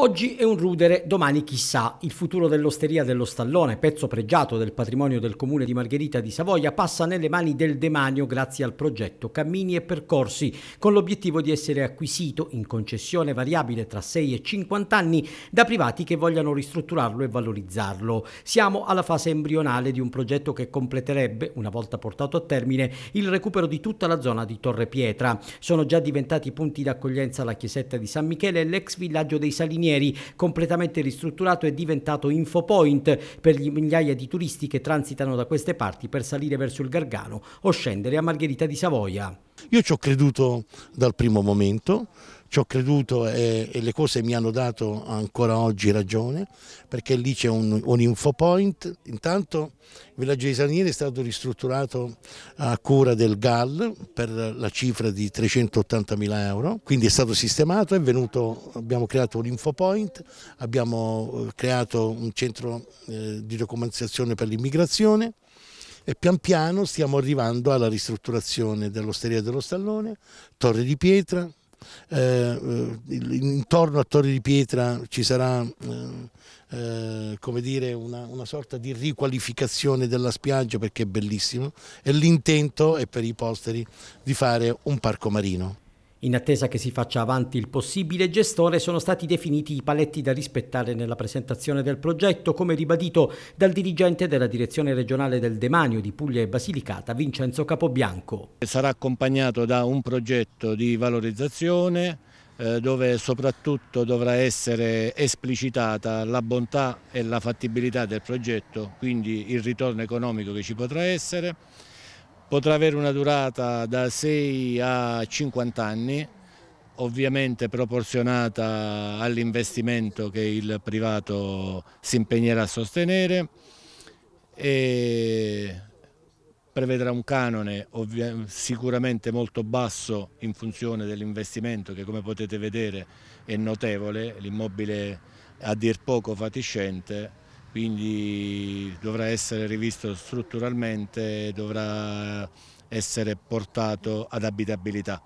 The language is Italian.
Oggi è un rudere, domani chissà. Il futuro dell'osteria dello Stallone, pezzo pregiato del patrimonio del comune di Margherita di Savoia, passa nelle mani del demanio grazie al progetto Cammini e Percorsi, con l'obiettivo di essere acquisito in concessione variabile tra 6 e 50 anni da privati che vogliano ristrutturarlo e valorizzarlo. Siamo alla fase embrionale di un progetto che completerebbe, una volta portato a termine, il recupero di tutta la zona di Torre Pietra. Sono già diventati punti d'accoglienza la chiesetta di San Michele e l'ex villaggio dei Salinieri Palminieri, completamente ristrutturato e diventato infopoint per gli migliaia di turisti che transitano da queste parti per salire verso il Gargano o scendere a Margherita di Savoia. Io ci ho creduto dal primo momento, ci ho creduto e, e, le cose mi hanno dato ancora oggi ragione perché lì c'è un, un info point. Intanto il villaggio di Saniere è stato ristrutturato a cura del GAL per la cifra di 380 mila euro, quindi è stato sistemato, è venuto, abbiamo creato un info point, abbiamo eh, creato un centro eh, di documentazione per l'immigrazione e pian piano stiamo arrivando alla ristrutturazione dell'osteria dello Stallone, Torre di Pietra, eh, eh intorno a Torre di Pietra ci sarà eh, eh, come dire, una, una, sorta di riqualificazione della spiaggia perché è bellissimo e l'intento è per i posteri di fare un parco marino. In attesa che si faccia avanti il possibile gestore sono stati definiti i paletti da rispettare nella presentazione del progetto, come ribadito dal dirigente della direzione regionale del demanio di Puglia e Basilicata, Vincenzo Capobianco. Sarà accompagnato da un progetto di valorizzazione eh, dove soprattutto dovrà essere esplicitata la bontà e la fattibilità del progetto, quindi il ritorno economico che ci potrà essere Potrà avere una durata da 6 a 50 anni, ovviamente proporzionata all'investimento che il privato si impegnerà a sostenere e prevedrà un canone sicuramente molto basso in funzione dell'investimento che come potete vedere è notevole, l'immobile a dir poco fatiscente quindi dovrà essere rivisto strutturalmente, dovrà essere portato ad abitabilità.